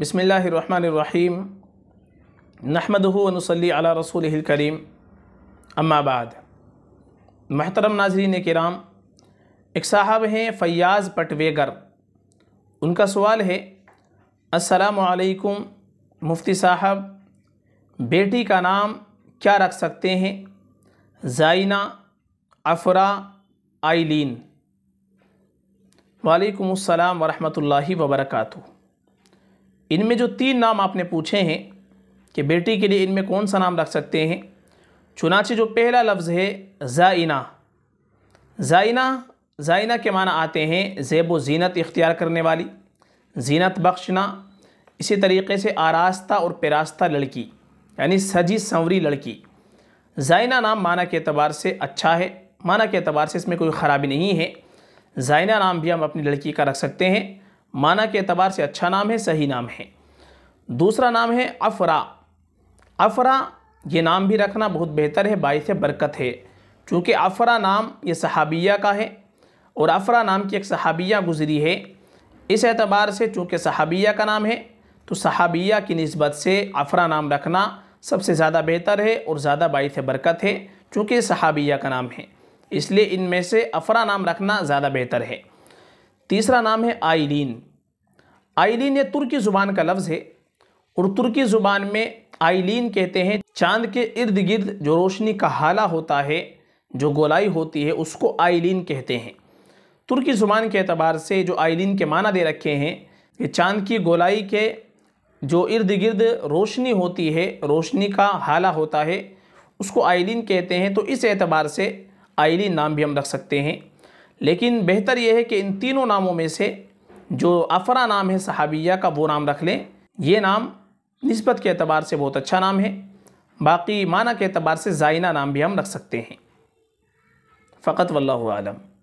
बसमीम नहमदनसली अला रसूल करीम अम्माबाद महतरम नाजरीन कराम एक साहब हैं फ़याज़ पटवेगर उनका सवाल है असलकुम मुफ्ती साहब बेटी का नाम क्या रख सकते हैं जाइना अफरा आइलिन वालेकुम अस्सलाम वरहमतुल्लाहि वबरकातुहू इनमें जो तीन नाम आपने पूछे हैं कि बेटी के लिए इनमें कौन सा नाम रख सकते हैं चुनाचे जो पहला लफ्ज़ है ज़ाइना ज़ाइना ज़ाइना के माना आते हैं ज़ेब व जीनत इख्तियार करने वाली जीनत बख्शना इसी तरीके से आरास्ता और पेरास्ता लड़की यानी सजी संवरी लड़की जाइना नाम माना के अतबार से अच्छा है माना के अतबार से इसमें कोई ख़राबी नहीं है जाइना नाम भी हम अपनी लड़की का रख सकते हैं माना के अतबार से अच्छा नाम है सही नाम है दूसरा नाम है अफरा अफरा ये नाम भी रखना बहुत बेहतर है बाईस बरकत है चूँकि अफरा नाम ये सहाबिया का है और अफरा नाम की एक सहाबिया गुजरी है इस एतबार से चूँकि सहाबिया का नाम है तो सहाबिया की नस्बत से अफरा नाम रखना सबसे ज़्यादा बेहतर है और ज़्यादा बाईस बरकत है चूँकि सहाबिया का नाम है इसलिए इनमें से अफरा नाम रखना ज़्यादा बेहतर है तीसरा नाम है आइलिन आइलिन ये तुर्की ज़ुबान का लफ्ज़ है और तुर्की ज़ुबान में आइलिन कहते हैं चांद के इर्द गिर्द जो रोशनी का हाला होता है जो गोलाई होती है उसको आइलिन कहते हैं तुर्की ज़ुबान के अतबार से जो आइलिन के माना दे रखे हैं कि चांद की गोलाई के जो इर्द गिर्द रोशनी होती है रोशनी का हाला होता है उसको आइलिन कहते हैं तो इस एतबार से आइलिन नाम भी हम रख सकते हैं लेकिन बेहतर यह है कि इन तीनों नामों में से जो अफरा नाम है सहाबिया का वो नाम रख लें ये नाम नस्बत के अतबार से बहुत अच्छा नाम है बाकी माना के अतबार से जाइना नाम भी हम रख सकते हैं फ़कत वल्लम